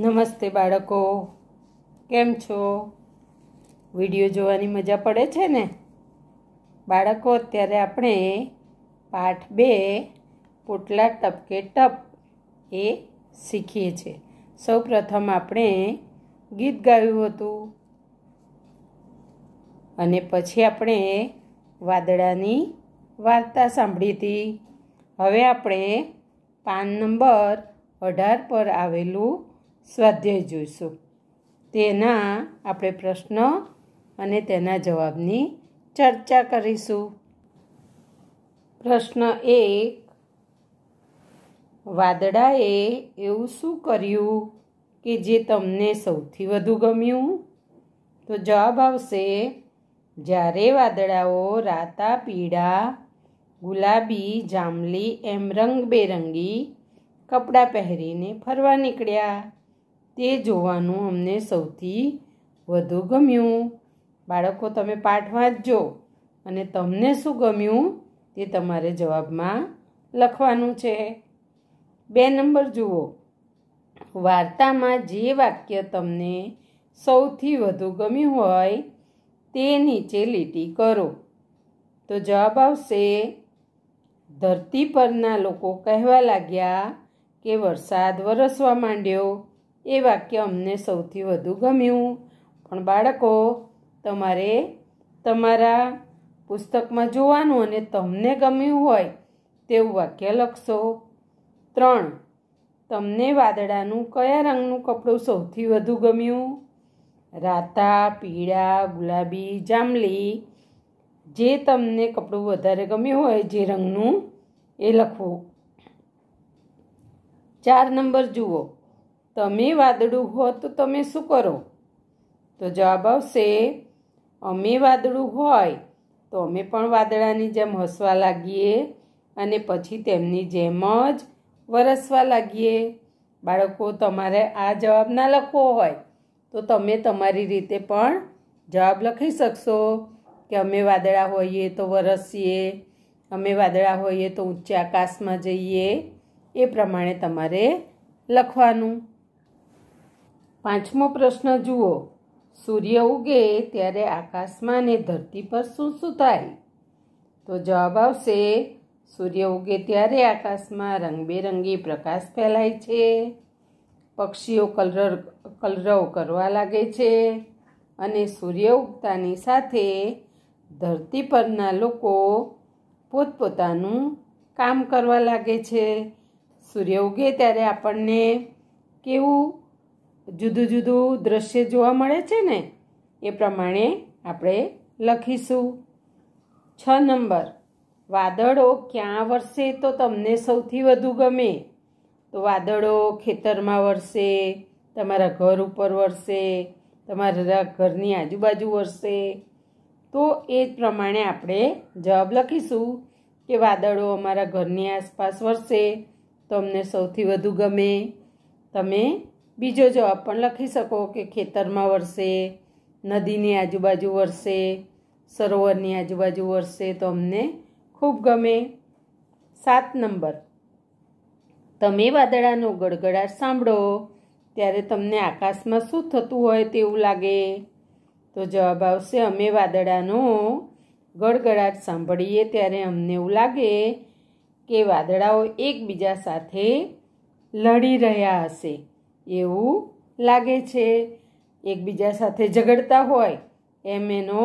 નમસ્તે બાળકો કેમ છો વિડીયો જોવાની મજા પડે છે ને બાળકો અત્યારે આપણે પાઠ બે પોટલા ટપકે ટપ એ શીખીએ છીએ સૌ પ્રથમ આપણે ગીત ગાયું હતું અને પછી આપણે વાદળાની વાર્તા સાંભળી હતી હવે આપણે પાન નંબર અઢાર પર આવેલું સ્વાધ્યાય જોઈશું તેના આપણે પ્રશ્ન અને તેના જવાબની ચર્ચા કરીશું પ્રશ્ન એક વાદળાએ એવું શું કર્યું કે જે તમને સૌથી વધુ ગમ્યું તો જવાબ આવશે જ્યારે વાદળાઓ રાતા પીળા ગુલાબી જાંબલી એમ રંગબેરંગી કપડાં પહેરીને ફરવા નીકળ્યા તે જોવાનું અમને સૌથી વધુ ગમ્યું બાળકો તમે પાઠ વાંચજો અને તમને શું ગમ્યું તે તમારે જવાબમાં લખવાનું છે બે નંબર જુઓ વાર્તામાં જે વાક્ય તમને સૌથી વધુ ગમ્યું હોય તે નીચે લીટી કરો તો જવાબ આવશે ધરતી પરના લોકો કહેવા લાગ્યા કે વરસાદ વરસવા માંડ્યો એ વાક્ય અમને સૌથી વધુ ગમ્યું પણ બાળકો તમારે તમારા પુસ્તકમાં જોવાનું અને તમને ગમ્યું હોય તેવું વાક્ય લખશો ત્રણ તમને વાદળાનું કયા રંગનું કપડું સૌથી વધુ ગમ્યું રાતા પીળા ગુલાબી જાંબલી જે તમને કપડું વધારે ગમ્યું હોય જે રંગનું એ લખવું ચાર નંબર જુઓ તમે વાદળું હો તો તમે શું કરો તો જવાબ આવશે અમે વાદળું હોય તો અમે પણ વાદળાની જેમ હસવા લાગીએ અને પછી તેમની જેમ જ વરસવા લાગીએ બાળકો તમારે આ જવાબ ના લખવો હોય તો તમે તમારી રીતે પણ જવાબ લખી શકશો કે અમે વાદળા હોઈએ તો વરસીએ અમે વાદળા હોઈએ તો ઊંચા આકાશમાં જઈએ એ પ્રમાણે તમારે લખવાનું પાંચમો પ્રશ્ન જુઓ સૂર્ય ઉગે ત્યારે આકાશમાં અને ધરતી પર શું શું થાય તો જવાબ આવશે સૂર્ય ઉગે ત્યારે આકાશમાં રંગબેરંગી પ્રકાશ ફેલાય છે પક્ષીઓ કલર કલરવ કરવા લાગે છે અને સૂર્ય ઉગતાની સાથે ધરતી પરના લોકો પોતપોતાનું કામ કરવા લાગે છે સૂર્ય ઉગે ત્યારે આપણને કેવું જુદું જુદું દ્રશ્ય જોવા મળે છે ને એ પ્રમાણે આપણે લખીશું છ નંબર વાદળો ક્યાં વરસે તો તમને સૌથી વધુ ગમે તો વાદળો ખેતરમાં વરસે તમારા ઘર ઉપર વરસે તમારા ઘરની આજુબાજુ વરસે તો એ જ પ્રમાણે આપણે જવાબ લખીશું કે વાદળો અમારા ઘરની આસપાસ વરસે તો અમને સૌથી વધુ ગમે તમે બીજો જવાબ પણ લખી શકો કે ખેતરમાં વરસે નદીની આજુબાજુ વરસે સરોવરની આજુબાજુ વરસે તો અમને ખૂબ ગમે સાત નંબર તમે વાદળાનો ગડગડાટ સાંભળો ત્યારે તમને આકાશમાં શું થતું હોય તેવું લાગે તો જવાબ આવશે અમે વાદળાનો ગડગડાટ સાંભળીએ ત્યારે અમને એવું લાગે કે વાદળાઓ એકબીજા સાથે લડી રહ્યા હશે એવું લાગે છે એકબીજા સાથે ઝઘડતા હોય એમ એનો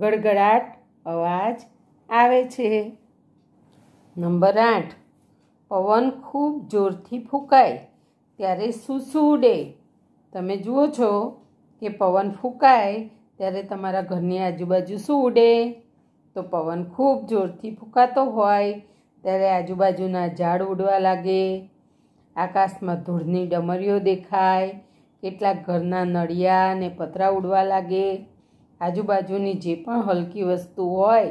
ગડગડાટ અવાજ આવે છે નંબર આઠ પવન ખૂબ જોરથી ફૂંકાય ત્યારે સૂસું ઉડે તમે જુઓ છો કે પવન ફૂંકાય ત્યારે તમારા ઘરની આજુબાજુ શું ઉડે તો પવન ખૂબ જોરથી ફૂંકાતો હોય ત્યારે આજુબાજુના ઝાડ ઉડવા લાગે આકાશમાં ધૂળની ડમરીઓ દેખાય કેટલાક ઘરના નળિયા અને પતરા ઉડવા લાગે આજુબાજુની જે પણ હલકી વસ્તુ હોય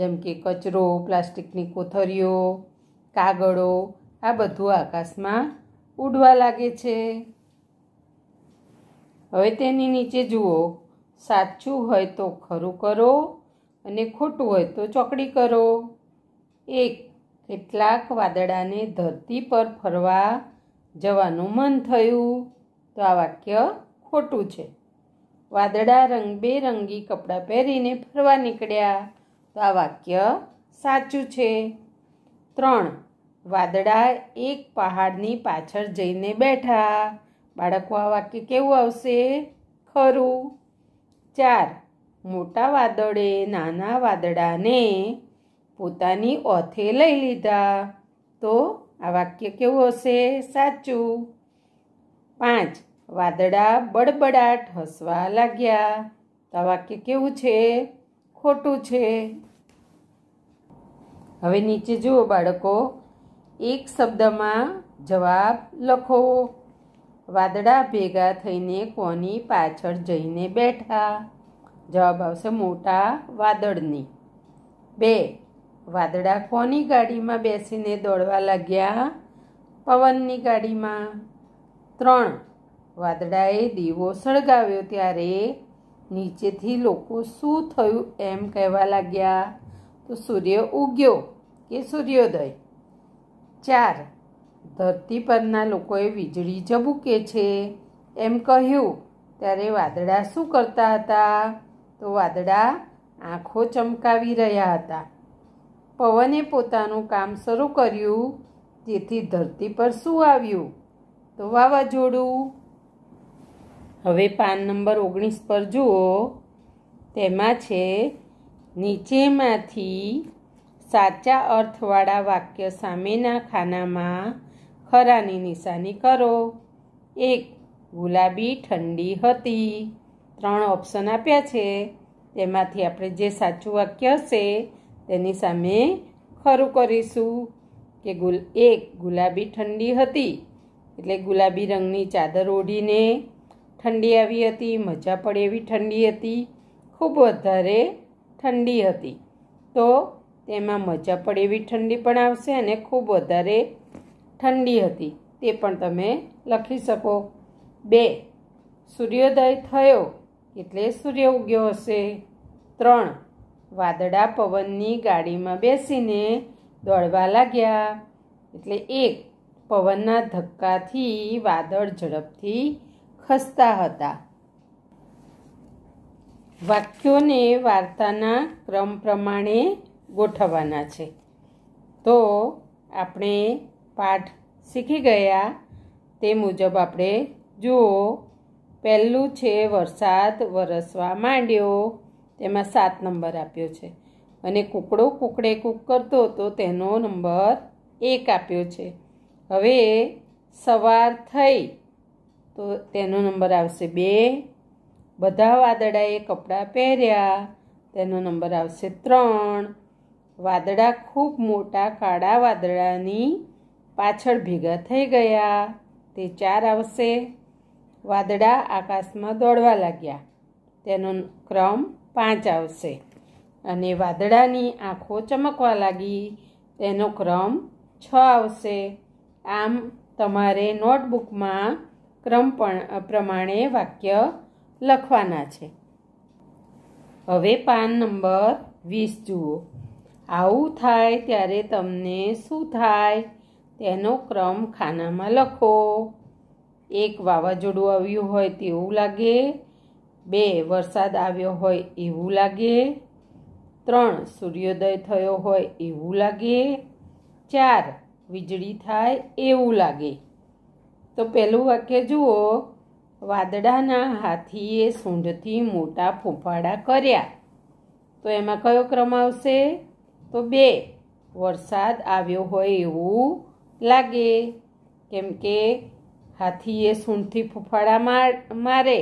જેમ કે કચરો પ્લાસ્ટિકની કોથરીઓ કાગળો આ બધું આકાશમાં ઉડવા લાગે છે હવે તેની નીચે જુઓ સાચું હોય તો ખરું કરો અને ખોટું હોય તો ચોકડી કરો એક કેટલાક વાદળાને ધરતી પર ફરવા જવાનું મન થયું તો આ વાક્ય ખોટું છે વાદળા રંગબેરંગી કપડાં પહેરીને ફરવા નીકળ્યા તો આ વાક્ય સાચું છે ત્રણ વાદળા એક પહાડની પાછળ જઈને બેઠા બાળકો આ વાક્ય કેવું આવશે ખરું ચાર મોટા વાદળે નાના વાદળાને પોતાની ઓથે લઈ લીધા તો આ વાક્ય કેવું હશે સાચું પાંચ વાદળા બડબડાટ હસવા લાગ્યા તો આ વાક્ય કેવું છે ખોટું છે હવે નીચે જુઓ બાળકો એક શબ્દમાં જવાબ લખો વાદળા ભેગા થઈને કોની પાછળ જઈને બેઠા જવાબ આવશે મોટા વાદળની બે વાદળા કોની ગાડીમાં બેસીને દોડવા લાગ્યા પવનની ગાડીમાં ત્રણ વાદળાએ દીવો સળગાવ્યો ત્યારે નીચેથી લોકો શું થયું એમ કહેવા લાગ્યા તો સૂર્ય ઉગ્યો કે સૂર્યોદય ચાર ધરતી પરના લોકોએ વીજળી ઝબૂકે છે એમ કહ્યું ત્યારે વાદળા શું કરતા હતા તો વાદળા આંખો ચમકાવી રહ્યા હતા પવને પોતાનું કામ શરૂ કર્યું જેથી ધરતી પર શું આવ્યું તો વાવાઝોડું હવે પાન નંબર ઓગણીસ પર જુઓ તેમાં છે નીચેમાંથી સાચા અર્થવાળા વાક્ય સામેના ખાનામાં ખરાની નિશાની કરો એક ગુલાબી ઠંડી હતી ત્રણ ઓપ્શન આપ્યા છે તેમાંથી આપણે જે સાચું વાક્ય હશે તેની સામે ખરું કરીશું કે ગુલ એક ગુલાબી ઠંડી હતી એટલે ગુલાબી રંગની ચાદર ઓઢીને ઠંડી આવી હતી મજા પડે એવી ઠંડી હતી ખૂબ વધારે ઠંડી હતી તો તેમાં મજા પડે એવી ઠંડી પણ આવશે અને ખૂબ વધારે ઠંડી હતી તે પણ તમે લખી શકો બે સૂર્યોદય થયો એટલે સૂર્ય ઉગ્યો હશે ત્રણ વાદળા પવનની ગાડીમાં બેસીને દોડવા લાગ્યા એટલે એક પવનના ધક્કાથી વાદળ ઝડપથી ખસતા હતા વાક્યોને વાર્તાના ક્રમ પ્રમાણે ગોઠવવાના છે તો આપણે પાઠ શીખી ગયા તે મુજબ આપણે જુઓ પહેલું છે વરસાદ વરસવા માંડ્યો તેમાં સાત નંબર આપ્યો છે અને કુકડો કુકડે કૂક કરતો તો તેનો નંબર એક આપ્યો છે હવે સવાર થઈ તો તેનો નંબર આવશે બે બધા વાદળાએ કપડાં પહેર્યા તેનો નંબર આવશે ત્રણ વાદળા ખૂબ મોટા કાળા વાદળાની પાછળ ભેગા થઈ ગયા તે ચાર આવશે વાદળા આકાશમાં દોડવા લાગ્યા તેનો ક્રમ પાંચ આવશે અને વાદળાની આંખો ચમકવા લાગી તેનો ક્રમ છ આવશે આમ તમારે નોટબુકમાં ક્રમ પણ પ્રમાણે વાક્ય લખવાના છે હવે પાન નંબર વીસ જુઓ આવું થાય ત્યારે તમને શું થાય તેનો ક્રમ ખાનામાં લખો એક વાવાઝોડું આવ્યું હોય તેવું લાગે બે વરસાદ આવ્યો હોય એવું લાગે ત્રણ સૂર્યોદય થયો હોય એવું લાગે ચાર વીજળી થાય એવું લાગે તો પહેલું વાક્ય જુઓ વાદળાના હાથીએ સૂંઢથી મોટા ફૂંફાડા કર્યા તો એમાં કયો ક્રમ આવશે તો બે વરસાદ આવ્યો હોય એવું લાગે કેમ કે હાથીએ સૂંઢથી ફૂંફાડા મારે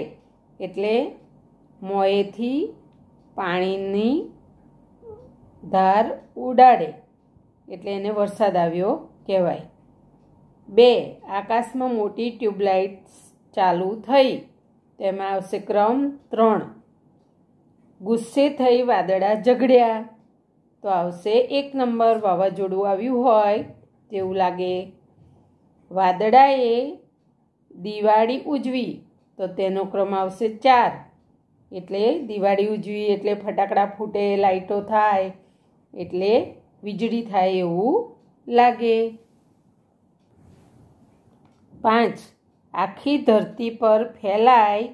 એટલે મોએથી પાણીની ધાર ઉડાડે એટલે એને વરસાદ આવ્યો કહેવાય બે આકાશમાં મોટી ટ્યુબલાઇટ્સ ચાલુ થઈ તેમાં આવશે ક્રમ ત્રણ ગુસ્સે થઈ વાદળા ઝઘડ્યા તો આવશે એક નંબર વાવાઝોડું આવ્યું હોય તેવું લાગે વાદળાએ દિવાળી ઉજવી તો તેનો ક્રમ આવશે ચાર એટલે દિવાળી ઉજવી એટલે ફટાકડા ફૂટે લાઈટો થાય એટલે વીજળી થાય એવું લાગે પાંચ આખી ધરતી પર ફેલાય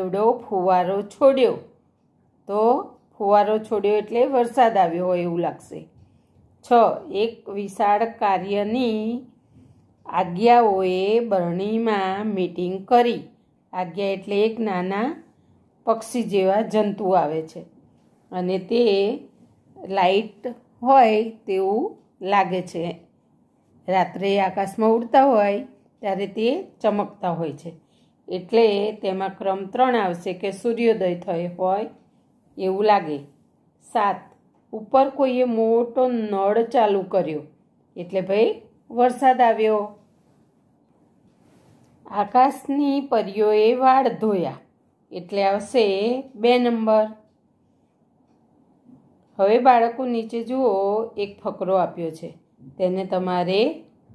એવડો ફુવારો છોડ્યો તો ફુવારો છોડ્યો એટલે વરસાદ આવ્યો હોય એવું લાગશે છ એક વિશાળ કાર્યની આજ્ઞાઓએ બરણીમાં મીટિંગ કરી આજ્ઞા એટલે એક નાના પક્ષી જેવા જંતુ આવે છે અને તે લાઇટ હોય તેવું લાગે છે રાત્રે આકાશમાં ઉડતા હોય ત્યારે તે ચમકતા હોય છે એટલે તેમાં ક્રમ ત્રણ આવશે કે સૂર્યોદય થયો હોય એવું લાગે સાત ઉપર કોઈએ મોટો નળ ચાલુ કર્યો એટલે ભાઈ વરસાદ આવ્યો આકાશની પરીઓએ વાળ ધોયા એટલે આવશે બે નંબર હવે બાળકો નીચે જુઓ એક ફકરો આપ્યો છે તેને તમારે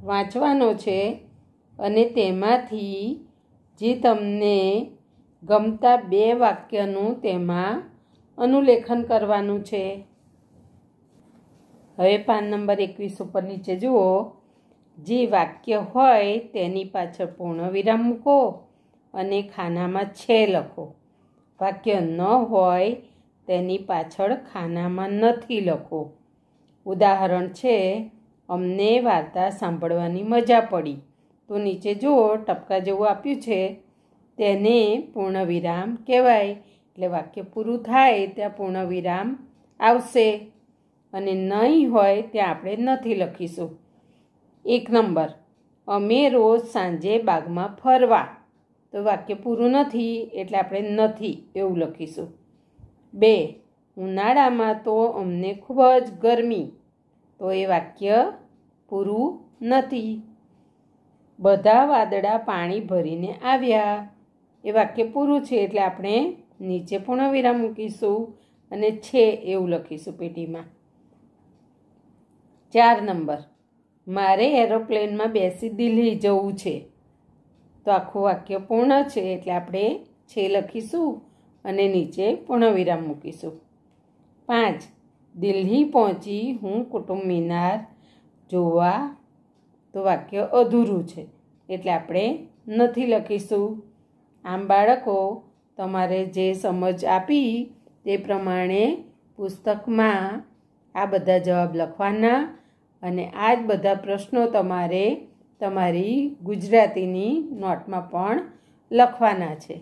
વાંચવાનો છે અને તેમાંથી જે તમને ગમતા બે વાક્યનું તેમાં અનુલેખન કરવાનું છે હવે પાન નંબર એકવીસ ઉપર નીચે જુઓ જે વાક્ય હોય તેની પાછળ પૂર્ણ વિરામ મૂકો અને ખાનામાં છે લખો વાક્ય ન હોય તેની પાછળ ખાનામાં નથી લખો ઉદાહરણ છે અમને વાર્તા સાંભળવાની મજા પડી તો નીચે જુઓ ટપકા જેવું આપ્યું છે તેને પૂર્ણ વિરામ કહેવાય એટલે વાક્ય પૂરું થાય ત્યાં પૂર્ણ વિરામ આવશે અને નહીં હોય ત્યાં આપણે નથી લખીશું એક નંબર અમે રોજ સાંજે બાગમાં ફરવા તો વાક્ય પૂરું નથી એટલે આપણે નથી એવું લખીશું બે ઉનાળામાં તો અમને ખૂબ જ ગરમી તો એ વાક્ય પૂરું નથી બધા વાદળા પાણી ભરીને આવ્યા એ વાક્ય પૂરું છે એટલે આપણે નીચે પૂર્ણવિરામ મૂકીશું અને છે એવું લખીશું પેટીમાં ચાર નંબર મારે એરોપ્લેનમાં બેસી દિલ્હી જવું છે તો આખું વાક્ય પૂર્ણ છે એટલે આપણે છે લખીશું અને નીચે પૂર્ણવિરામ મૂકીશું પાંચ દિલ્હી પહોંચી હું કુટુંબ મિનાર જોવા તો વાક્ય અધૂરું છે એટલે આપણે નથી લખીશું આમ બાળકો તમારે જે સમજ આપી તે પ્રમાણે પુસ્તકમાં આ બધા જવાબ લખવાના અને આ જ બધા પ્રશ્નો તમારે તમારી ગુજરાતીની નોટમાં પણ લખવાના છે